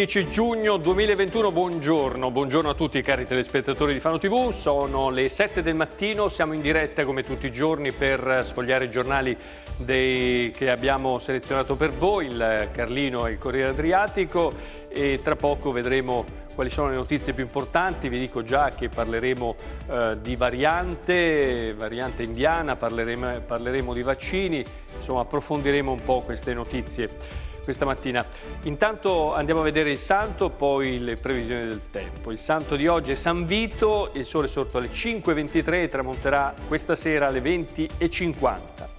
11 giugno 2021, buongiorno, buongiorno a tutti cari telespettatori di Fano TV, sono le 7 del mattino, siamo in diretta come tutti i giorni per sfogliare i giornali dei... che abbiamo selezionato per voi, il Carlino e il Corriere Adriatico e tra poco vedremo quali sono le notizie più importanti, vi dico già che parleremo eh, di variante, variante indiana, parleremo, parleremo di vaccini, insomma approfondiremo un po' queste notizie questa mattina. Intanto andiamo a vedere il santo, poi le previsioni del tempo. Il santo di oggi è San Vito, il sole è sorto alle 5.23 e tramonterà questa sera alle 20.50.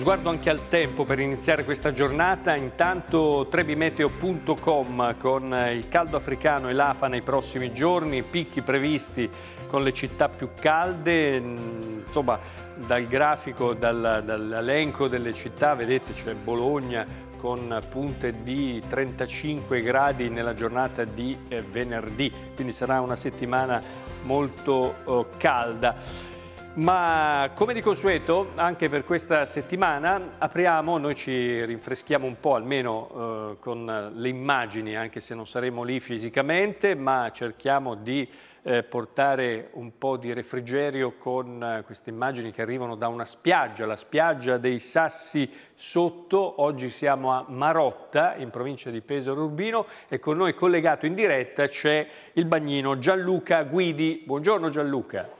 sguardo anche al tempo per iniziare questa giornata. Intanto trebimeteo.com con il caldo africano e l'afa nei prossimi giorni, picchi previsti con le città più calde. Insomma, dal grafico, dal, dall'elenco delle città, vedete c'è Bologna, con punte di 35 gradi nella giornata di eh, venerdì, quindi sarà una settimana molto oh, calda. Ma come di consueto, anche per questa settimana apriamo, noi ci rinfreschiamo un po' almeno eh, con le immagini, anche se non saremo lì fisicamente, ma cerchiamo di eh, portare un po' di refrigerio con eh, queste immagini che arrivano da una spiaggia, la spiaggia dei Sassi Sotto. Oggi siamo a Marotta, in provincia di Pesaro Urbino, e con noi collegato in diretta c'è il bagnino Gianluca Guidi. Buongiorno Gianluca.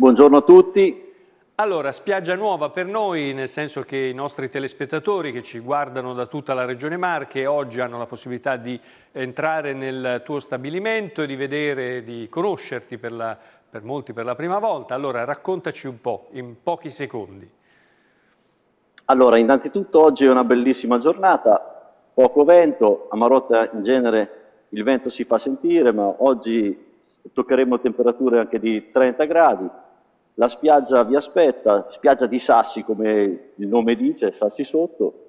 Buongiorno a tutti. Allora, spiaggia nuova per noi, nel senso che i nostri telespettatori che ci guardano da tutta la regione Marche oggi hanno la possibilità di entrare nel tuo stabilimento e di vedere, di conoscerti per, la, per molti per la prima volta. Allora, raccontaci un po', in pochi secondi. Allora, innanzitutto oggi è una bellissima giornata, poco vento, a Marotta in genere il vento si fa sentire, ma oggi toccheremo temperature anche di 30 gradi, la spiaggia vi aspetta, spiaggia di sassi come il nome dice, sassi sotto,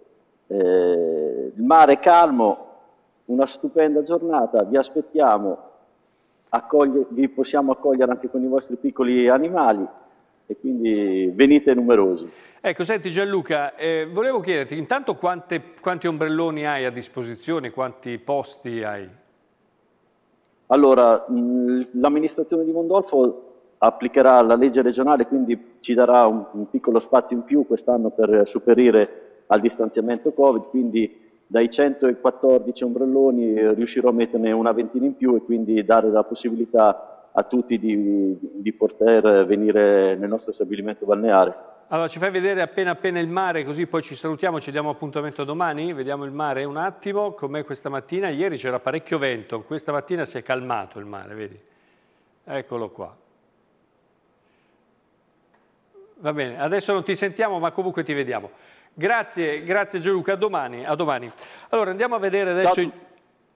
eh, il mare calmo, una stupenda giornata, vi aspettiamo, Accoglie, vi possiamo accogliere anche con i vostri piccoli animali e quindi venite numerosi. Ecco, senti Gianluca, eh, volevo chiederti intanto quante, quanti ombrelloni hai a disposizione, quanti posti hai? Allora, mm, l'amministrazione di Mondolfo applicherà la legge regionale, quindi ci darà un, un piccolo spazio in più quest'anno per superare al distanziamento Covid, quindi dai 114 ombrelloni riuscirò a metterne una ventina in più e quindi dare la possibilità a tutti di, di poter venire nel nostro stabilimento balneare. Allora ci fai vedere appena appena il mare così poi ci salutiamo, ci diamo appuntamento domani, vediamo il mare un attimo, com'è questa mattina, ieri c'era parecchio vento, questa mattina si è calmato il mare, vedi? Eccolo qua. Va bene, adesso non ti sentiamo ma comunque ti vediamo. Grazie, grazie Gianluca, a domani. A domani. Allora andiamo a vedere adesso... I...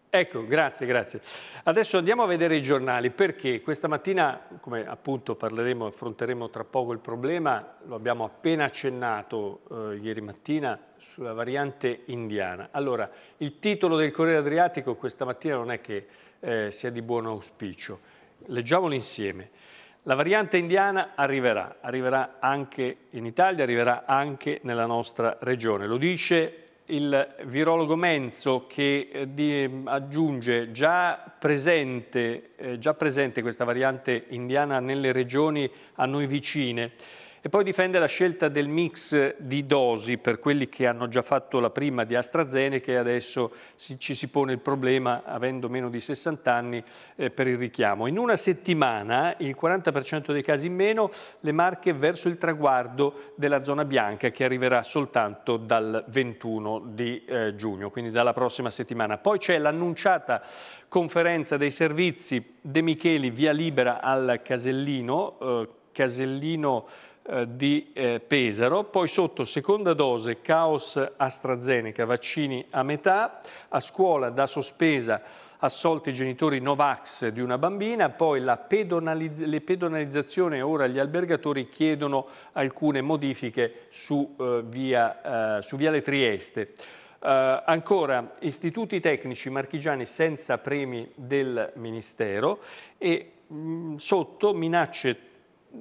Ecco, grazie, grazie. Adesso andiamo a vedere i giornali perché questa mattina, come appunto parleremo, affronteremo tra poco il problema, lo abbiamo appena accennato eh, ieri mattina sulla variante indiana. Allora, il titolo del Corriere Adriatico questa mattina non è che eh, sia di buon auspicio. Leggiamolo insieme. La variante indiana arriverà, arriverà anche in Italia, arriverà anche nella nostra regione. Lo dice il virologo Menzo che eh, aggiunge già presente, eh, già presente questa variante indiana nelle regioni a noi vicine. E poi difende la scelta del mix di dosi per quelli che hanno già fatto la prima di AstraZeneca e adesso ci si pone il problema, avendo meno di 60 anni, eh, per il richiamo. In una settimana, il 40% dei casi in meno, le marche verso il traguardo della zona bianca che arriverà soltanto dal 21 di eh, giugno, quindi dalla prossima settimana. Poi c'è l'annunciata conferenza dei servizi De Micheli via libera al Casellino, eh, Casellino eh, di eh, Pesaro, poi sotto seconda dose caos AstraZeneca, vaccini a metà, a scuola da sospesa assolti i genitori Novax di una bambina, poi la pedonalizz le pedonalizzazioni, ora gli albergatori chiedono alcune modifiche su, eh, via, eh, su Viale Trieste. Eh, ancora, istituti tecnici marchigiani senza premi del Ministero e mh, mm, sotto minacce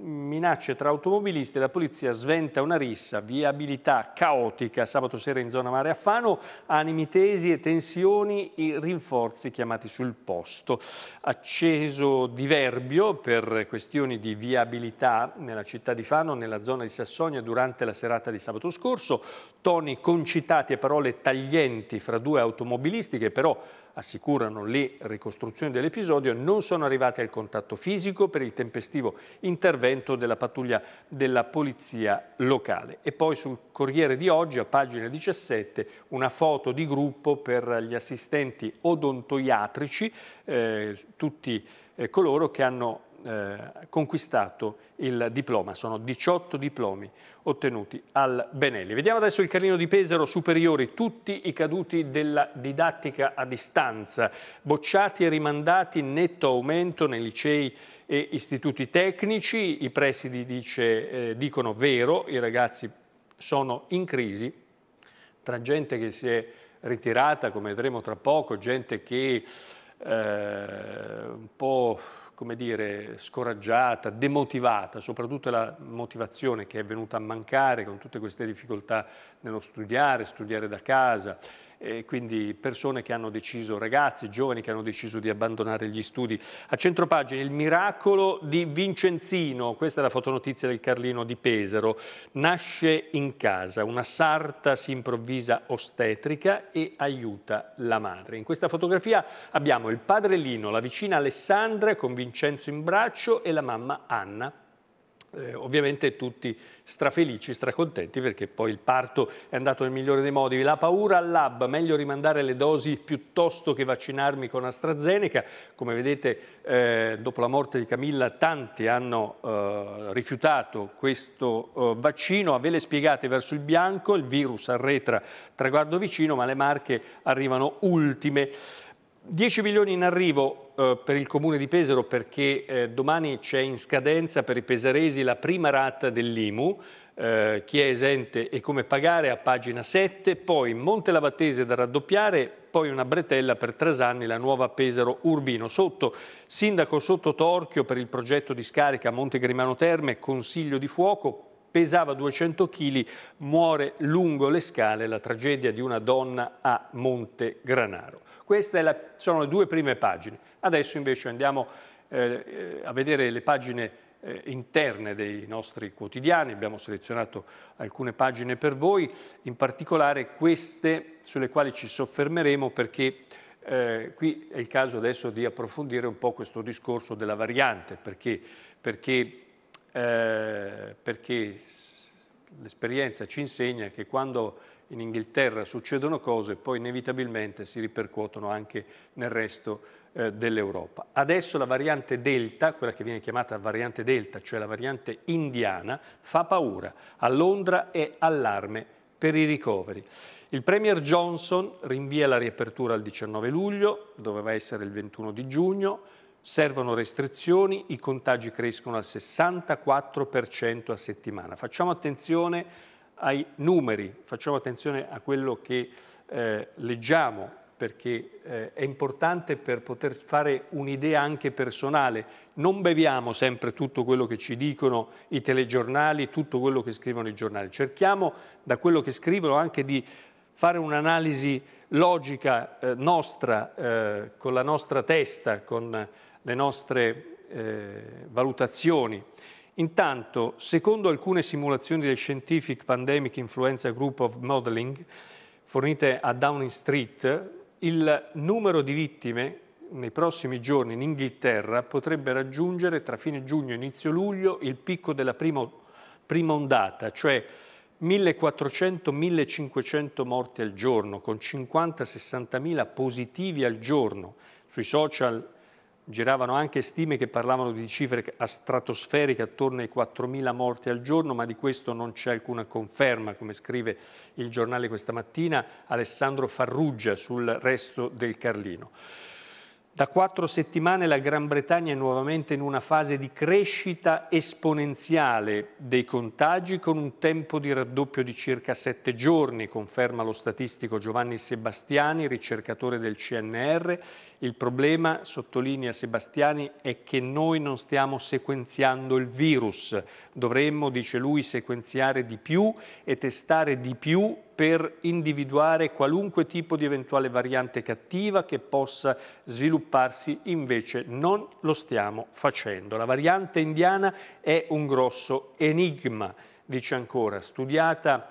minacce tra automobilisti e la polizia sventa una rissa, viabilità caotica sabato sera in zona mare a Fano, animi tesi e tensioni, i rinforzi chiamati sul posto. Acceso diverbio per questioni di viabilità nella città di Fano, nella zona di Sassonia durante la serata di sabato scorso, toni concitati e parole taglienti fra due automobilisti che però assicurano le ricostruzioni dell'episodio, non sono arrivate al contatto fisico per il tempestivo intervento della pattuglia della polizia locale. E poi sul Corriere di oggi, a pagina 17, una foto di gruppo per gli assistenti odontoiatrici, eh, tutti eh, coloro che hanno eh, conquistato il diploma, sono 18 diplomi ottenuti al Benelli. Vediamo adesso il Carlino di Pesaro, superiori, tutti i caduti della didattica a distanza, bocciati e rimandati, in netto aumento nei licei e istituti tecnici, i presidi dice, eh, dicono vero, i ragazzi sono in crisi, tra gente che si è ritirata, come vedremo tra poco, gente che eh, un po' come dire, scoraggiata, demotivata, soprattutto la motivazione che è venuta a mancare con tutte queste difficoltà nello studiare, studiare da casa eh, quindi persone che hanno deciso, ragazzi, giovani che hanno deciso di abbandonare gli studi. A centropagina il miracolo di Vincenzino, questa è la fotonotizia del Carlino di Pesaro, nasce in casa, una sarta si improvvisa ostetrica e aiuta la madre. In questa fotografia abbiamo il padre Lino, la vicina Alessandra con Vincenzo in braccio e la mamma Anna eh, ovviamente tutti strafelici, stracontenti perché poi il parto è andato nel migliore dei modi. La paura al lab, meglio rimandare le dosi piuttosto che vaccinarmi con AstraZeneca. Come vedete eh, dopo la morte di Camilla tanti hanno eh, rifiutato questo eh, vaccino. A vele spiegate verso il bianco, il virus arretra traguardo vicino ma le marche arrivano ultime. 10 milioni in arrivo eh, per il comune di Pesaro perché eh, domani c'è in scadenza per i pesaresi la prima rata dell'IMU, eh, chi è esente e come pagare a pagina 7, poi Monte Lavatese da raddoppiare, poi una bretella per Trasanni, la nuova Pesaro Urbino. Sotto, sindaco sotto Torchio per il progetto di scarica Monte Grimano Terme, consiglio di fuoco, pesava 200 kg, muore lungo le scale la tragedia di una donna a Monte Granaro. Queste sono le due prime pagine. Adesso invece andiamo eh, eh, a vedere le pagine eh, interne dei nostri quotidiani, abbiamo selezionato alcune pagine per voi, in particolare queste sulle quali ci soffermeremo perché eh, qui è il caso adesso di approfondire un po' questo discorso della variante, perché, perché eh, perché l'esperienza ci insegna che quando in Inghilterra succedono cose poi inevitabilmente si ripercuotono anche nel resto eh, dell'Europa. Adesso la variante Delta, quella che viene chiamata variante Delta, cioè la variante indiana, fa paura. A Londra è allarme per i ricoveri. Il Premier Johnson rinvia la riapertura al 19 luglio, doveva essere il 21 di giugno, servono restrizioni, i contagi crescono al 64% a settimana. Facciamo attenzione ai numeri, facciamo attenzione a quello che eh, leggiamo perché eh, è importante per poter fare un'idea anche personale. Non beviamo sempre tutto quello che ci dicono i telegiornali, tutto quello che scrivono i giornali. Cerchiamo da quello che scrivono anche di fare un'analisi logica eh, nostra, eh, con la nostra testa, con le nostre eh, valutazioni. Intanto, secondo alcune simulazioni del Scientific Pandemic Influenza Group of Modeling fornite a Downing Street, il numero di vittime nei prossimi giorni in Inghilterra potrebbe raggiungere tra fine giugno e inizio luglio il picco della prima, prima ondata, cioè 1400-1500 morti al giorno, con 50-60 mila positivi al giorno. Sui social Giravano anche stime che parlavano di cifre stratosferiche attorno ai 4.000 morti al giorno, ma di questo non c'è alcuna conferma, come scrive il giornale questa mattina Alessandro Farrugia sul resto del Carlino. Da quattro settimane la Gran Bretagna è nuovamente in una fase di crescita esponenziale dei contagi con un tempo di raddoppio di circa sette giorni, conferma lo statistico Giovanni Sebastiani, ricercatore del CNR, il problema, sottolinea Sebastiani, è che noi non stiamo sequenziando il virus. Dovremmo, dice lui, sequenziare di più e testare di più per individuare qualunque tipo di eventuale variante cattiva che possa svilupparsi, invece non lo stiamo facendo. La variante indiana è un grosso enigma, dice ancora, studiata,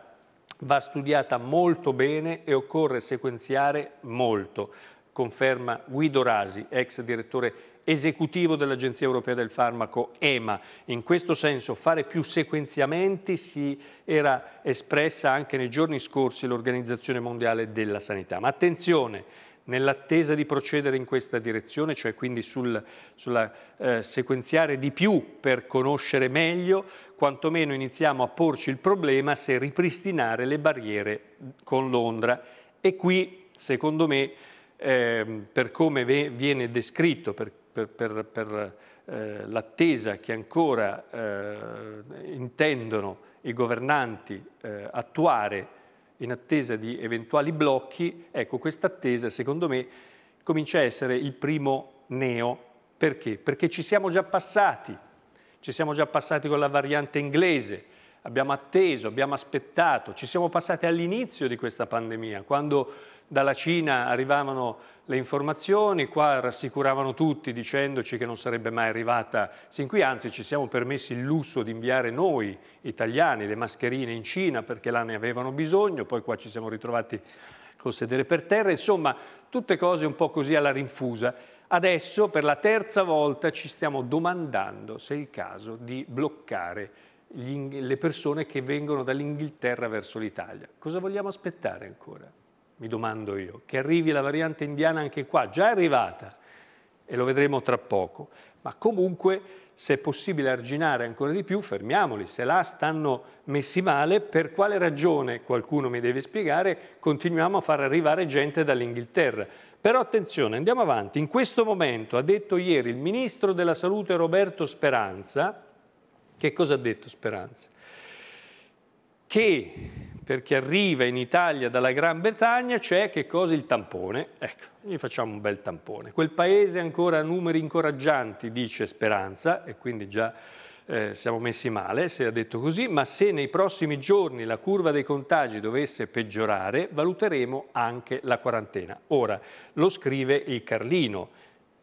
va studiata molto bene e occorre sequenziare molto conferma Guido Rasi, ex direttore esecutivo dell'Agenzia Europea del Farmaco EMA. In questo senso fare più sequenziamenti si era espressa anche nei giorni scorsi l'Organizzazione Mondiale della Sanità. Ma attenzione, nell'attesa di procedere in questa direzione, cioè quindi sul sulla, eh, sequenziare di più per conoscere meglio, quantomeno iniziamo a porci il problema se ripristinare le barriere con Londra. E qui, secondo me, eh, per come viene descritto, per, per, per, per eh, l'attesa che ancora eh, intendono i governanti eh, attuare in attesa di eventuali blocchi, ecco questa attesa secondo me comincia a essere il primo neo. Perché? Perché ci siamo già passati, ci siamo già passati con la variante inglese, abbiamo atteso, abbiamo aspettato, ci siamo passati all'inizio di questa pandemia, quando dalla Cina arrivavano le informazioni, qua rassicuravano tutti dicendoci che non sarebbe mai arrivata sin qui, anzi ci siamo permessi il lusso di inviare noi italiani le mascherine in Cina perché là ne avevano bisogno, poi qua ci siamo ritrovati col sedere per terra, insomma tutte cose un po' così alla rinfusa. Adesso per la terza volta ci stiamo domandando se è il caso di bloccare le persone che vengono dall'Inghilterra verso l'Italia. Cosa vogliamo aspettare ancora? mi domando io, che arrivi la variante indiana anche qua, già è arrivata e lo vedremo tra poco, ma comunque se è possibile arginare ancora di più, fermiamoli, se là stanno messi male, per quale ragione, qualcuno mi deve spiegare, continuiamo a far arrivare gente dall'Inghilterra. Però attenzione, andiamo avanti, in questo momento ha detto ieri il Ministro della Salute Roberto Speranza, che cosa ha detto Speranza? Che per chi arriva in Italia dalla Gran Bretagna, c'è che cosa? Il tampone. Ecco, gli facciamo un bel tampone. Quel paese ancora ha numeri incoraggianti, dice Speranza, e quindi già eh, siamo messi male, se ha detto così, ma se nei prossimi giorni la curva dei contagi dovesse peggiorare, valuteremo anche la quarantena. Ora, lo scrive il Carlino.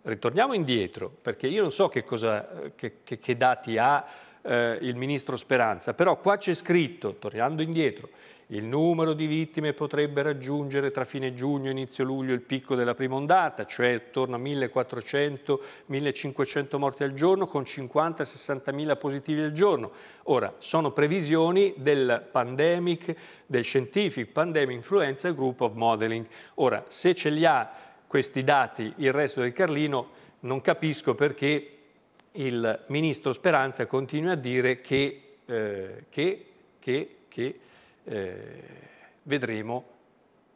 Ritorniamo indietro, perché io non so che, cosa, eh, che, che, che dati ha eh, il ministro Speranza, però qua c'è scritto, tornando indietro, il numero di vittime potrebbe raggiungere tra fine giugno e inizio luglio il picco della prima ondata, cioè attorno a 1.400-1.500 morti al giorno con 50-60.000 positivi al giorno. Ora, sono previsioni del pandemic, del scientific pandemic influenza group of modeling. Ora, se ce li ha questi dati il resto del Carlino, non capisco perché il ministro Speranza continua a dire che, eh, che, che, che eh, vedremo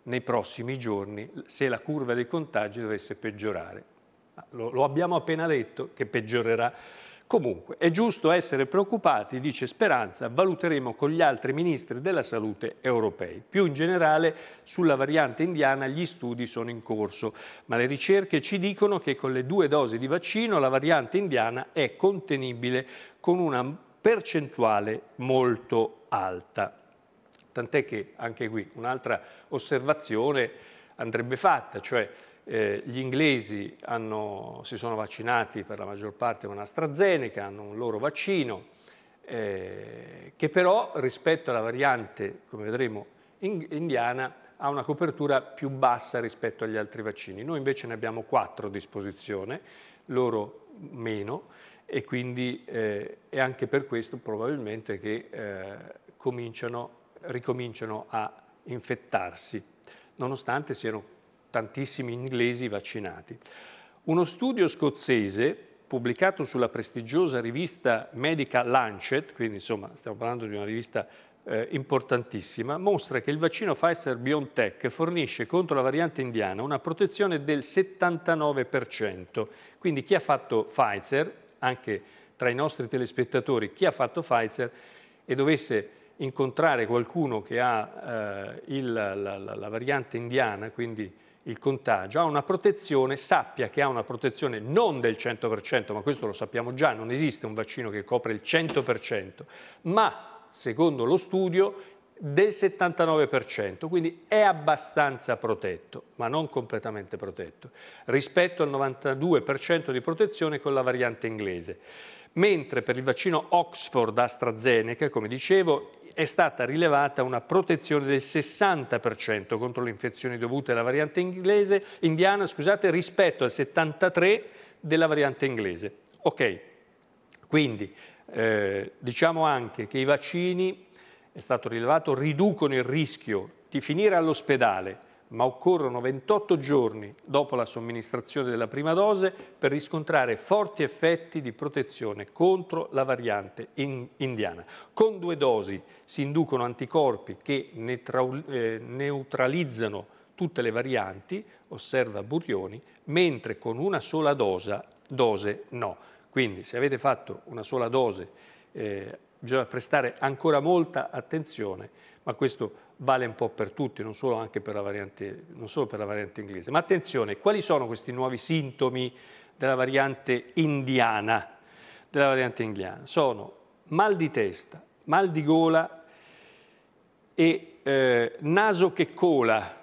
nei prossimi giorni se la curva dei contagi dovesse peggiorare. Ah, lo, lo abbiamo appena detto che peggiorerà Comunque, è giusto essere preoccupati, dice Speranza, valuteremo con gli altri ministri della salute europei. Più in generale, sulla variante indiana gli studi sono in corso, ma le ricerche ci dicono che con le due dosi di vaccino la variante indiana è contenibile con una percentuale molto alta. Tant'è che anche qui un'altra osservazione andrebbe fatta, cioè eh, gli inglesi hanno, si sono vaccinati per la maggior parte con AstraZeneca, hanno un loro vaccino, eh, che però rispetto alla variante, come vedremo, in, indiana ha una copertura più bassa rispetto agli altri vaccini. Noi invece ne abbiamo quattro a disposizione, loro meno, e quindi eh, è anche per questo probabilmente che eh, cominciano, ricominciano a infettarsi, nonostante siano tantissimi inglesi vaccinati. Uno studio scozzese pubblicato sulla prestigiosa rivista medica Lancet, quindi insomma stiamo parlando di una rivista eh, importantissima, mostra che il vaccino Pfizer-BioNTech fornisce contro la variante indiana una protezione del 79%. Quindi chi ha fatto Pfizer, anche tra i nostri telespettatori, chi ha fatto Pfizer e dovesse incontrare qualcuno che ha eh, il, la, la, la, variante indiana, quindi il contagio, ha una protezione, sappia che ha una protezione non del 100%, ma questo lo sappiamo già, non esiste un vaccino che copre il 100%, ma secondo lo studio del 79%, quindi è abbastanza protetto, ma non completamente protetto, rispetto al 92% di protezione con la variante inglese. Mentre per il vaccino Oxford AstraZeneca, come dicevo, è stata rilevata una protezione del 60% contro le infezioni dovute alla variante inglese, indiana scusate, rispetto al 73% della variante inglese. Ok, quindi eh, diciamo anche che i vaccini, è stato rilevato, riducono il rischio di finire all'ospedale ma occorrono 28 giorni dopo la somministrazione della prima dose per riscontrare forti effetti di protezione contro la variante in indiana. Con due dosi si inducono anticorpi che eh, neutralizzano tutte le varianti, osserva Burioni, mentre con una sola dosa, dose no. Quindi se avete fatto una sola dose eh, bisogna prestare ancora molta attenzione ma questo vale un po' per tutti, non solo, per variante, non solo per la variante inglese. Ma attenzione, quali sono questi nuovi sintomi della variante indiana? Della variante indiana? Sono mal di testa, mal di gola e eh, naso che cola.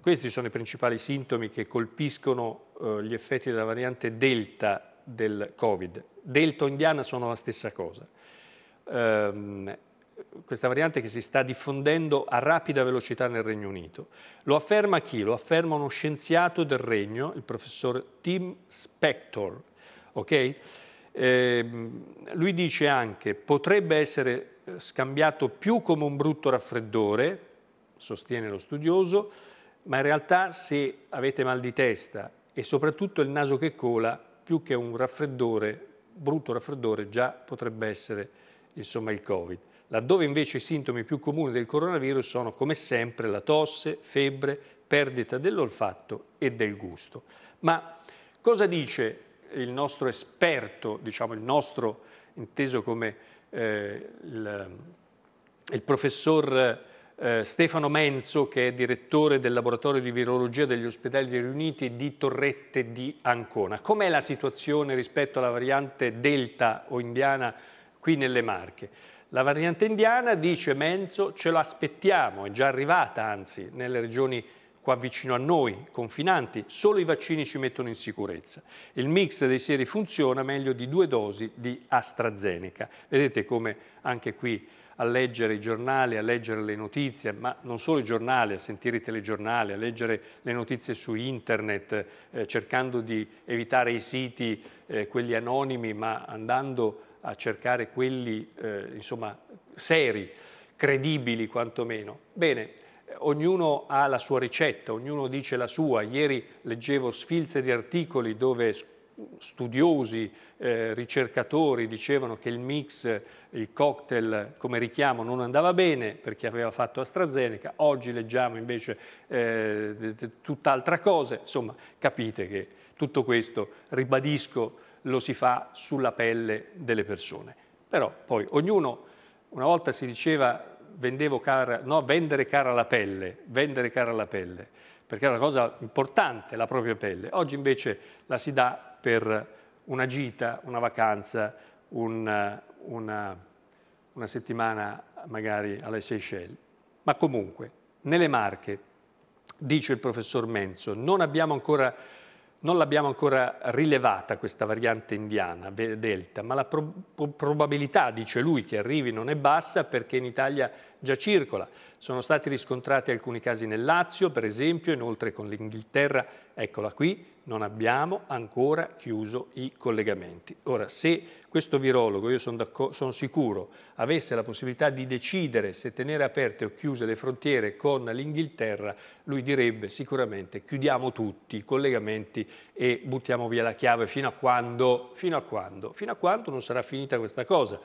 Questi sono i principali sintomi che colpiscono eh, gli effetti della variante delta del Covid. Delta indiana sono la stessa cosa. Um, questa variante che si sta diffondendo a rapida velocità nel Regno Unito. Lo afferma chi? Lo afferma uno scienziato del Regno, il professor Tim Spector. Okay? Eh, lui dice anche potrebbe essere eh, scambiato più come un brutto raffreddore, sostiene lo studioso, ma in realtà se avete mal di testa e soprattutto il naso che cola, più che un raffreddore, brutto raffreddore, già potrebbe essere insomma il Covid laddove invece i sintomi più comuni del coronavirus sono come sempre la tosse, febbre, perdita dell'olfatto e del gusto. Ma cosa dice il nostro esperto, diciamo il nostro inteso come eh, il, il, professor eh, Stefano Menzo, che è direttore del laboratorio di virologia degli ospedali riuniti di Torrette di Ancona. Com'è la situazione rispetto alla variante delta o indiana qui nelle Marche? La variante indiana, dice Menzo, ce l'aspettiamo, è già arrivata anzi nelle regioni qua vicino a noi, confinanti, solo i vaccini ci mettono in sicurezza. Il mix dei seri funziona meglio di due dosi di AstraZeneca. Vedete come anche qui a leggere i giornali, a leggere le notizie, ma non solo i giornali, a sentire i telegiornali, a leggere le notizie su internet, eh, cercando di evitare i siti, eh, quelli anonimi, ma andando a cercare quelli eh, insomma, seri, credibili quantomeno. Bene, ognuno ha la sua ricetta, ognuno dice la sua. Ieri leggevo sfilze di articoli dove studiosi, eh, ricercatori dicevano che il mix, il cocktail come richiamo non andava bene perché aveva fatto AstraZeneca, oggi leggiamo invece eh, tutt'altra cosa, insomma capite che tutto questo, ribadisco, lo si fa sulla pelle delle persone. Però poi ognuno, una volta si diceva cara, no, vendere cara la pelle, vendere cara la pelle, perché era una cosa importante la propria pelle. Oggi invece la si dà per una gita, una vacanza, un, una, una settimana magari alle Seychelles. Ma comunque, nelle Marche, dice il professor Menzo, non abbiamo ancora non l'abbiamo ancora rilevata questa variante indiana, delta, ma la pro probabilità, dice lui, che arrivi non è bassa perché in Italia già circola. Sono stati riscontrati alcuni casi nel Lazio, per esempio, inoltre con l'Inghilterra, eccola qui, non abbiamo ancora chiuso i collegamenti. Ora, se questo virologo, io sono, sono sicuro, avesse la possibilità di decidere se tenere aperte o chiuse le frontiere con l'Inghilterra, lui direbbe sicuramente chiudiamo tutti i collegamenti e buttiamo via la chiave fino a quando, fino a quando, fino a quando non sarà finita questa cosa.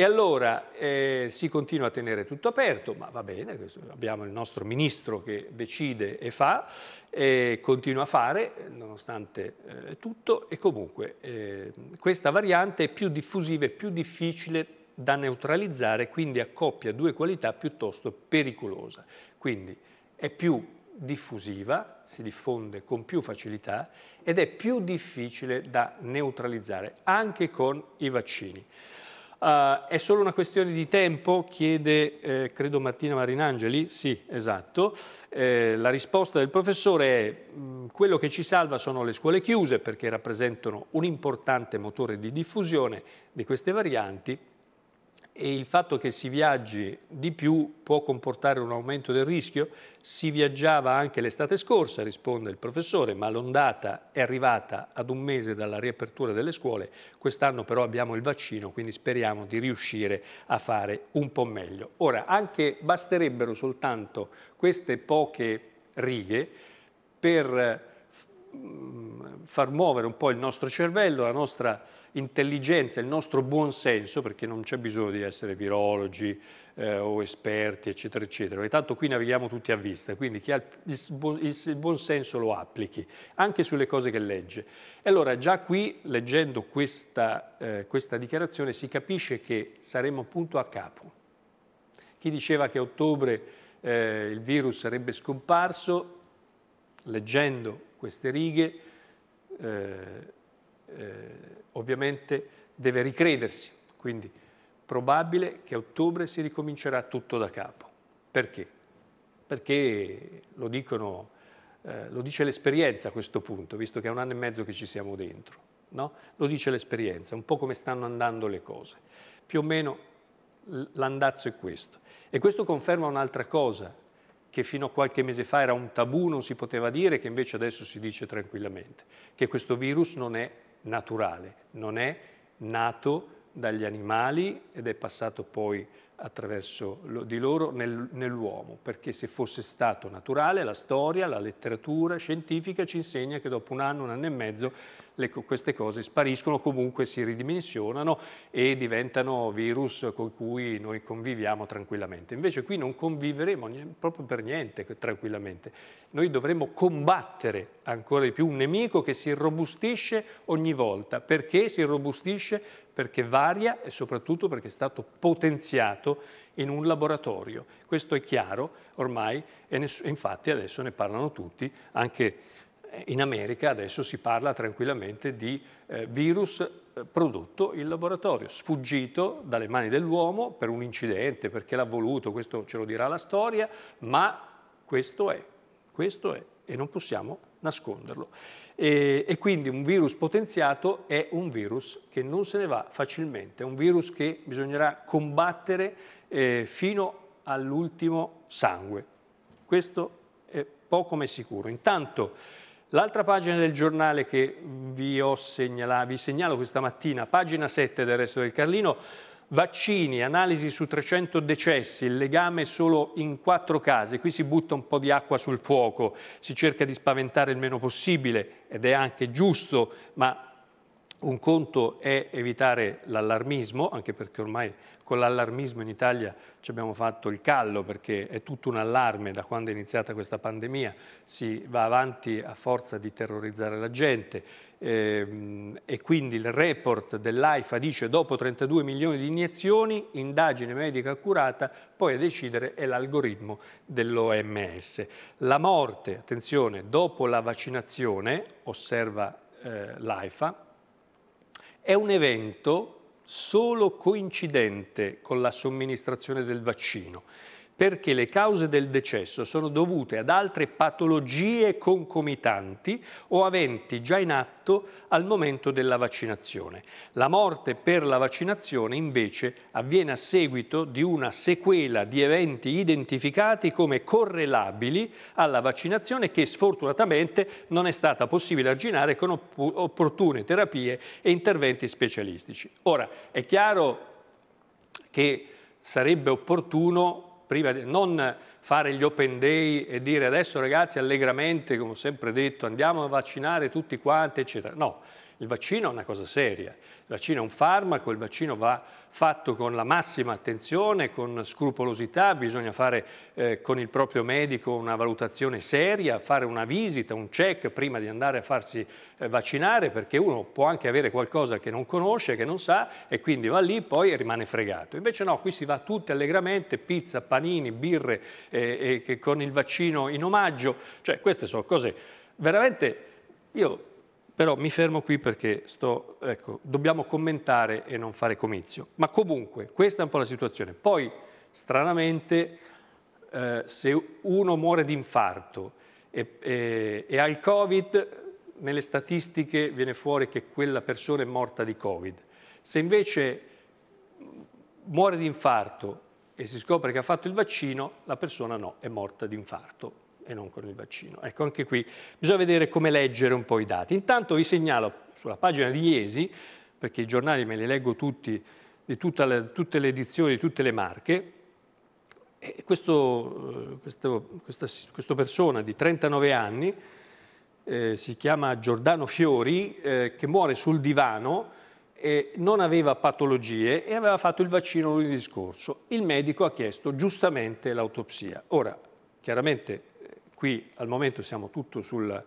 E allora eh, si continua a tenere tutto aperto, ma va bene, abbiamo il nostro ministro che decide e fa, e continua a fare nonostante eh, tutto e comunque eh, questa variante è più diffusiva e più difficile da neutralizzare, quindi accoppia due qualità piuttosto pericolosa. Quindi è più diffusiva, si diffonde con più facilità ed è più difficile da neutralizzare anche con i vaccini. Uh, è solo una questione di tempo? Chiede, eh, credo, Martina Marinangeli. Sì, esatto. Eh, la risposta del professore è mh, mm, quello che ci salva sono le scuole chiuse perché rappresentano un importante motore di diffusione di queste varianti e il fatto che si viaggi di più può comportare un aumento del rischio. Si viaggiava anche l'estate scorsa, risponde il professore, ma l'ondata è arrivata ad un mese dalla riapertura delle scuole. Quest'anno però abbiamo il vaccino, quindi speriamo di riuscire a fare un po' meglio. Ora, anche basterebbero soltanto queste poche righe per Mm, far muovere un po' il nostro cervello, la nostra intelligenza, il nostro buonsenso, perché non c'è bisogno di essere virologi eh, o esperti, eccetera, eccetera, E tanto qui navighiamo tutti a vista, quindi chi ha il, il, il buonsenso lo applichi, anche sulle cose che legge. E allora già qui, leggendo questa, eh, questa dichiarazione, si capisce che saremo appunto a capo. Chi diceva che a ottobre eh, il virus sarebbe scomparso, leggendo queste righe, eh, eh, ovviamente deve ricredersi, quindi probabile che a ottobre si ricomincerà tutto da capo. Perché? Perché lo, dicono, eh, lo dice l'esperienza a questo punto, visto che è un anno e mezzo che ci siamo dentro, no? lo dice l'esperienza, un po' come stanno andando le cose. Più o meno l'andazzo è questo. E questo conferma un'altra cosa, che fino a qualche mese fa era un tabù, non si poteva dire, che invece adesso si dice tranquillamente, che questo virus non è naturale, non è nato dagli animali ed è passato poi attraverso di loro nel, nell'uomo, perché se fosse stato naturale la storia, la letteratura scientifica ci insegna che dopo un anno, un anno e mezzo le, queste cose spariscono, comunque si ridimensionano e diventano virus con cui noi conviviamo tranquillamente. Invece qui non conviveremo proprio per niente tranquillamente. Noi dovremo combattere ancora di più un nemico che si irrobustisce ogni volta. Perché si irrobustisce? perché varia e soprattutto perché è stato potenziato in un laboratorio. Questo è chiaro ormai e infatti adesso ne parlano tutti, anche eh, in America adesso si parla tranquillamente di eh, virus eh, prodotto in laboratorio, sfuggito dalle mani dell'uomo per un incidente, perché l'ha voluto, questo ce lo dirà la storia, ma questo è, questo è e non possiamo nasconderlo. E, e, quindi un virus potenziato è un virus che non se ne va facilmente, è un virus che bisognerà combattere eh, fino all'ultimo sangue. Questo è poco ma sicuro. Intanto l'altra pagina del giornale che vi, segnalato, vi segnalo questa mattina, pagina 7 del resto del Carlino, Vaccini, analisi su 300 decessi, il legame solo in quattro casi. Qui si butta un po' di acqua sul fuoco, si cerca di spaventare il meno possibile ed è anche giusto, ma un conto è evitare l'allarmismo, anche perché ormai con l'allarmismo in Italia ci abbiamo fatto il callo, perché è tutto un allarme da quando è iniziata questa pandemia, si va avanti a forza di terrorizzare la gente, Ehm, e quindi il report dell'AIFA dice dopo 32 milioni di iniezioni, indagine medica accurata, poi a decidere è l'algoritmo dell'OMS. La morte, attenzione, dopo la vaccinazione, osserva eh, l'AIFA, è un evento solo coincidente con la somministrazione del vaccino perché le cause del decesso sono dovute ad altre patologie concomitanti o aventi già in atto al momento della vaccinazione. La morte per la vaccinazione invece avviene a seguito di una sequela di eventi identificati come correlabili alla vaccinazione che sfortunatamente non è stata possibile arginare con opp opportune terapie e interventi specialistici. Ora, è chiaro che sarebbe opportuno prima, non fare gli open day e dire adesso ragazzi allegramente, come ho sempre detto, andiamo a vaccinare tutti quanti, eccetera. No, il vaccino è una cosa seria, il vaccino è un farmaco, il vaccino va fatto con la massima attenzione, con scrupolosità, bisogna fare eh, con il proprio medico una valutazione seria, fare una visita, un check prima di andare a farsi eh, vaccinare perché uno può anche avere qualcosa che non conosce, che non sa e quindi va lì e poi rimane fregato. Invece no, qui si va tutti allegramente, pizza, panini, birre eh, eh con il vaccino in omaggio, cioè queste sono cose veramente... Io però mi fermo qui perché sto, ecco, dobbiamo commentare e non fare comizio. Ma comunque, questa è un po' la situazione. Poi, stranamente, eh, se uno muore di infarto e, e, e ha il Covid, nelle statistiche viene fuori che quella persona è morta di Covid. Se invece muore di infarto e si scopre che ha fatto il vaccino, la persona no, è morta di infarto e non con il vaccino. Ecco, anche qui bisogna vedere come leggere un po' i dati. Intanto vi segnalo sulla pagina di Iesi, perché i giornali me li leggo tutti, di la, tutte le edizioni, di tutte le marche, questo, eh, questo, questa, questa, persona di 39 anni, eh, si chiama Giordano Fiori, eh, che muore sul divano, e non aveva patologie e aveva fatto il vaccino lunedì scorso. Il medico ha chiesto giustamente l'autopsia. Ora, chiaramente Qui al momento siamo tutto sul,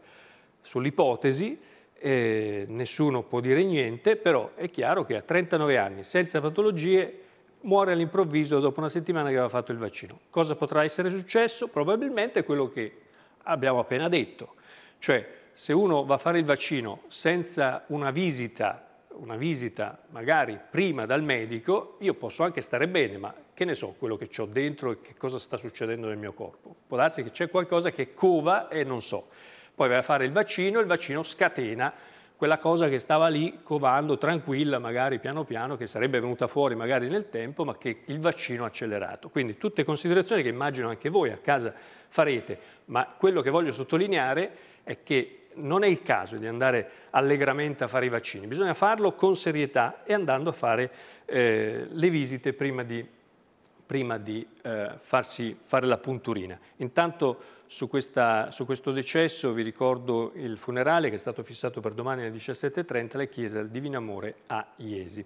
sull'ipotesi, eh, nessuno può dire niente, però è chiaro che a 39 anni, senza patologie, muore all'improvviso dopo una settimana che aveva fatto il vaccino. Cosa potrà essere successo? Probabilmente quello che abbiamo appena detto, cioè se uno va a fare il vaccino senza una visita, una visita magari prima dal medico, io posso anche stare bene, ma che ne so quello che ho dentro e che cosa sta succedendo nel mio corpo. Può darsi che c'è qualcosa che cova e non so. Poi vai a fare il vaccino, e il vaccino scatena quella cosa che stava lì covando tranquilla, magari piano piano, che sarebbe venuta fuori magari nel tempo, ma che il vaccino ha accelerato. Quindi tutte considerazioni che immagino anche voi a casa farete, ma quello che voglio sottolineare è che non è il caso di andare allegramente a fare i vaccini, bisogna farlo con serietà e andando a fare eh, le visite prima di prima di eh, farsi fare la punturina. Intanto su, questa, su, questo decesso vi ricordo il funerale che è stato fissato per domani alle 17.30 alla chiesa del Divino Amore a Iesi.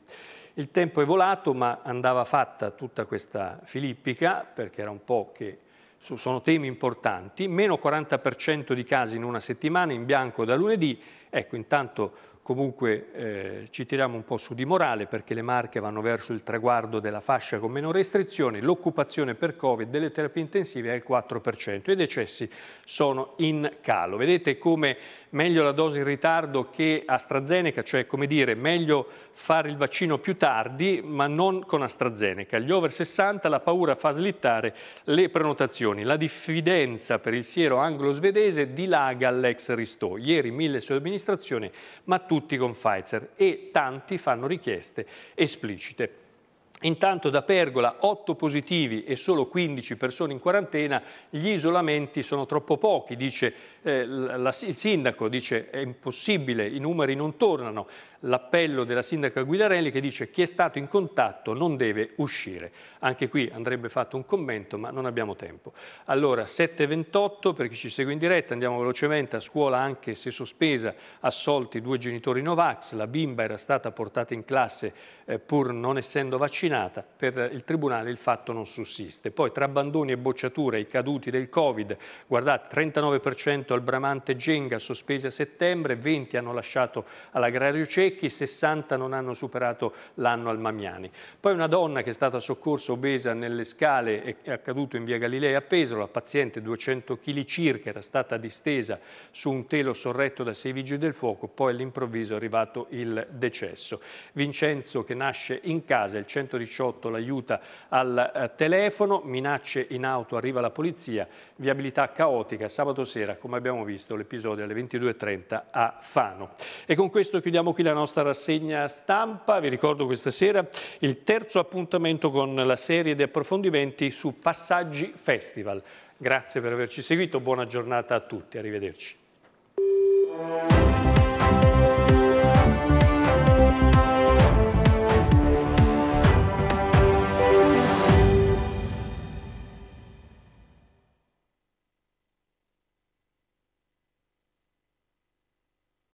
Il tempo è volato ma andava fatta tutta questa filippica perché era un po' che sono temi importanti, meno 40% di casi in una settimana, in bianco da lunedì, ecco intanto comunque eh, ci tiriamo un po' su di morale perché le marche vanno verso il traguardo della fascia con meno restrizioni, l'occupazione per Covid delle terapie intensive è al 4% e i decessi sono in calo. Vedete come meglio la dose in ritardo che AstraZeneca, cioè come dire meglio fare il vaccino più tardi ma non con AstraZeneca. Gli over 60 la paura fa slittare le prenotazioni. La diffidenza per il siero anglo-svedese dilaga all'ex Ristò. Ieri mille su amministrazione ma tutti con Pfizer e tanti fanno richieste esplicite. Intanto da Pergola 8 positivi e solo 15 persone in quarantena, gli isolamenti sono troppo pochi, dice eh, la, il sindaco, dice è impossibile, i numeri non tornano. L'appello della sindaca Guidarelli che dice chi è stato in contatto non deve uscire. Anche qui andrebbe fatto un commento ma non abbiamo tempo. Allora 7.28 per chi ci segue in diretta, andiamo velocemente a scuola anche se sospesa, assolti due genitori Novax, la bimba era stata portata in classe eh, pur non essendo vaccinata, per il Tribunale il fatto non sussiste. Poi tra abbandoni e bocciature i caduti del Covid, guardate 39% al Bramante Genga sospesi a settembre, 20 hanno lasciato all'Agrario Cecchi, 60 non hanno superato l'anno al Mamiani. Poi una donna che è stata soccorsa obesa nelle scale e è accaduto in via Galilea a Pesaro, la paziente 200 kg circa era stata distesa su un telo sorretto da sei vigili del fuoco, poi all'improvviso è arrivato il decesso. Vincenzo che nasce in casa, il 118 l'aiuta al eh, telefono, minacce in auto, arriva la polizia, viabilità caotica sabato sera, come abbiamo visto l'episodio alle 22.30 a Fano. E con questo chiudiamo qui la nostra rassegna stampa, vi ricordo questa sera il terzo appuntamento con la serie di approfondimenti su Passaggi Festival. Grazie per averci seguito, buona giornata a tutti, arrivederci.